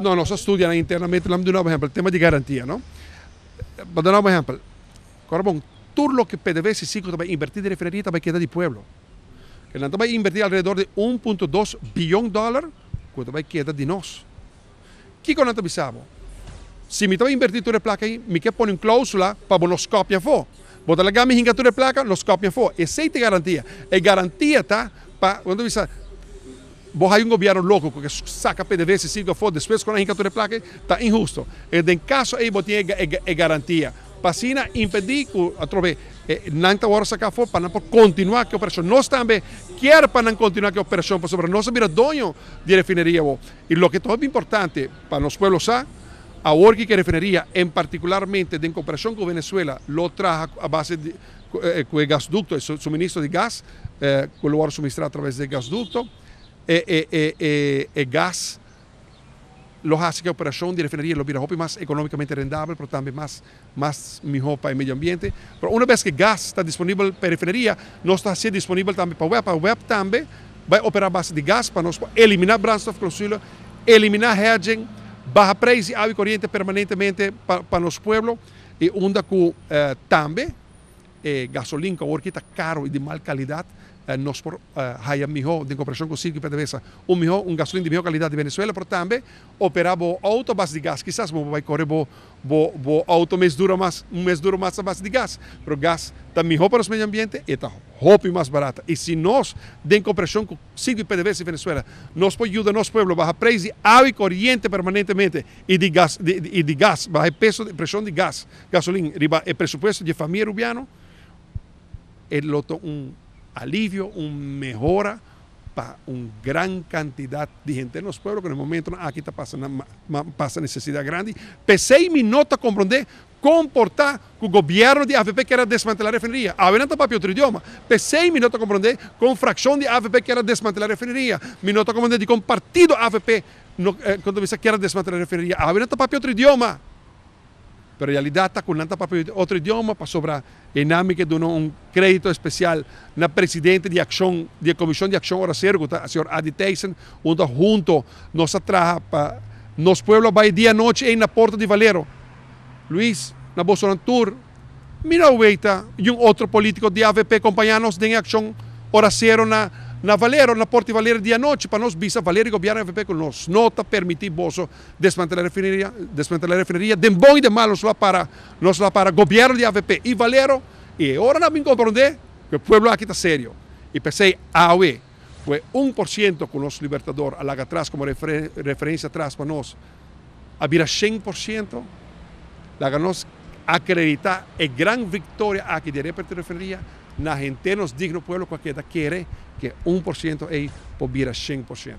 No, no, se estudian internamente. damos un ejemplo, el tema de garantía, ¿no? Vou dar un ejemplo Corbon, todo lo que PDVSA se va a invertir refinería va a quedar de pueblo. va a invertir alrededor de 1.2 billón pues de dólares, que a quedar de es lo que pensamos? Si si me a invertir tu placa ahí, me que una una cláusula para que lo for. Bota lá a tu de placa, nos copiam for. Esa es te garantía. La garantía está Para, cuando vos hay un gobierno loco que saca PDV, 4 después fora, después la la de placa, está injusto. Eh, en caso ahí vos tiene garantía pasina impedí que eh, a través nanta hora sacar afuera para continuar que operación no están vez para continuar que operación, pues, pero no se mira el dueño de refinería. Y lo que es importante para los pueblos a a que refinería, en particularmente en cooperación con Venezuela, lo trajo a base de, gas eh, el gasducto, suministro de gas, que lo va a suministrar a través del gasducto el eh, eh, eh, gas los hace que la operación de refinería los más económicamente rentable, pero también más, más mejor para el medio ambiente. Pero una vez que el gas está disponible para refinería, no está disponible también para web. Para web también va a operar base de gas para nosotros, eliminar of consuelo, eliminar hedging, baja precio y agua corriente permanentemente para, para pueblos Y un que eh, también gasolina, que está caro y de mal calidad, nos haja mejor de compresión con y PDVSA, un mejor un gasolín de mejor calidad de Venezuela, por también operabo auto base de gas, quizás vamos a correr bo, auto mes más, un mes duro más a base de gas, pero gas está mejor para el medio ambiente y está hopi más barata. Y si nos, de compresión con y PDVSA en Venezuela, nos puede ayudar a nuestro pueblo, baja precio, y corriente permanentemente y de gas, y de, gas, peso de presión de gas, gasolina, el presupuesto de familia rubiana el otro un alivio, un mejora para una gran cantidad de gente en los pueblos que en el momento aquí está pasando pasa necesidad grande. Pese y mi nota comprender comportar con el gobierno de AFP que era desmantelar a ver, A Avenida para otro idioma. pese y mi nota comprende con fracción de AFP que era desmantelar la refinería. Mi nota de con partido AFP no, eh, dice que era desmantelar a ver, A Avenida para otro idioma per realizzata con l'anta otro idioma, per sopra que di un crédito especial al presidente de acción de de de acción ora señor con il Adi Tyson, junto nos atraja para nos pueblo día día noche en la Puerta de Valero. Luis, na Bolsonaro Tour, mira y un otro político de AVP, compañeros de acción, ora a Na Valero, na y Valero, dia noche para nós visa Valero e gobierno FP com nós. Nota permitir Bolso desmantelar a desmantelar a de bom e de mal, nós para, nos la para de AVP y Valero, y ahora não me compreender que el pueblo aquí está serio. Y pensei, ah, e fue 1% con los Libertador, a atrás como referencia atrás para nosotros, había 100%, la ganó acreditar a gran victoria a ah, que tiene refería la gente nos digno pueblo cualquiera quiere que un 1% aí pudiera 100%.